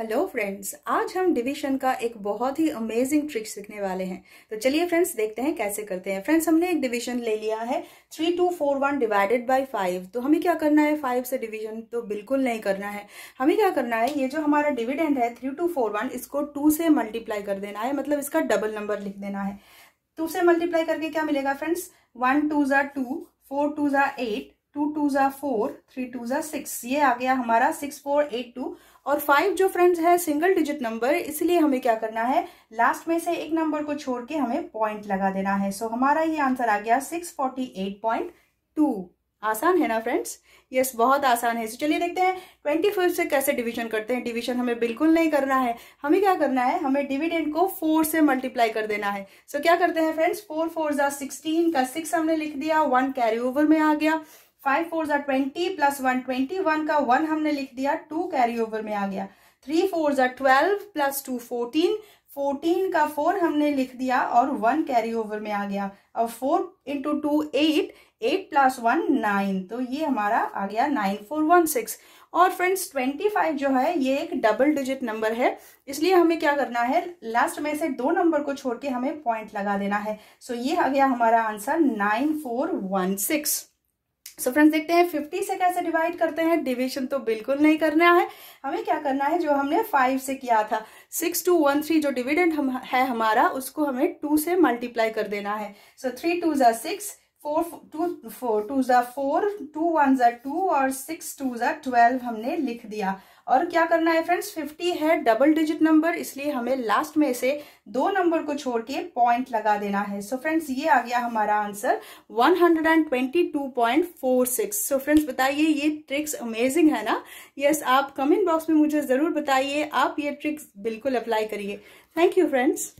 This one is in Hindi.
हेलो फ्रेंड्स आज हम डिवीजन का एक बहुत ही अमेजिंग ट्रिक सीखने वाले हैं तो चलिए फ्रेंड्स देखते हैं कैसे करते हैं फ्रेंड्स हमने एक डिवीजन ले लिया है three two four one divided by five तो हमें क्या करना है फाइव से डिवीजन तो बिल्कुल नहीं करना है हमें क्या करना है ये जो हमारा डिविडेंड है थ्री टू फोर वन इसको टू से मल्टीप्लाई कर देना है मतलब इसका डबल नंबर लिख देना है टू से मल्टीप्लाई करके क्या मिलेगा फ्रेंड्स वन टू ज़ा टू फोर टू ज़ा एट टू टू ज़ा फोर थ्री टू ज़ा सिक्स ये आ गया हमारा सिक्स फोर एट टू और फाइव जो फ्रेंड्स है सिंगल डिजिट नंबर इसलिए हमें क्या करना है लास्ट में से एक नंबर को छोड़ के हमें पॉइंट लगा देना है सो so, हमारा ये आंसर आ गया six forty eight point two आसान है ना फ्रेंड्स यस yes, बहुत आसान है चलिए देखते हैं ट्वेंटी फोर से कैसे डिवीजन करते हैं डिवीजन हमें बिल्कुल नहीं करना है हमें क्या करना है हमें डिविडेंड को फोर से मल्टीप्लाई कर देना है सो so, क्या करते हैं फ्रेंड्स फोर फोर जा सिक्सटीन का सिक्स हमने लिख दिया वन कैरी ओवर में आ गया फाइव फोर जार twenty plus one twenty one का वन हमने लिख दिया टू कैरी ओवर में आ गया थ्री फोर जार twelve plus two fourteen fourteen का फोर हमने लिख दिया और वन कैरी ओवर में आ गया और four into two eight eight plus one nine तो ये हमारा आ गया नाइन फोर वन सिक्स और फ्रेंड्स ट्वेंटी फाइव जो है ये एक डबल डिजिट नंबर है इसलिए हमें क्या करना है लास्ट में से दो नंबर को छोड़ के हमें पॉइंट लगा देना है सो so ये आ गया हमारा answer nine four one six so so friends देखते हैं 50 से कैसे डिवाइड करते हैं डिवीजन तो बिल्कुल नहीं करना है हमें क्या करना है जो हमने 5 से किया था टू थ्री जो डिविडेंड हम है हमारा उसको हमें 2 से मल्टीप्लाई कर देना है so three two six four two four two ज़ा फोर टू वन ज़ा टू और सिक्स टू ज़ा ट्वेल्व हमने लिख दिया और क्या करना है फ्रेंड्स फिफ्टी है डबल डिजिट नंबर इसलिए हमें लास्ट में से दो नंबर को छोड़ के पॉइंट लगा देना है सो so फ्रेंड्स ये आ गया हमारा आंसर 122.46 सो फ्रेंड्स बताइए ये ट्रिक्स अमेजिंग है ना यस yes, आप कमेंट बॉक्स में मुझे ज़रूर बताइए आप ये ट्रिक्स बिल्कुल अप्लाई करिए थैंक यू फ्रेंड्स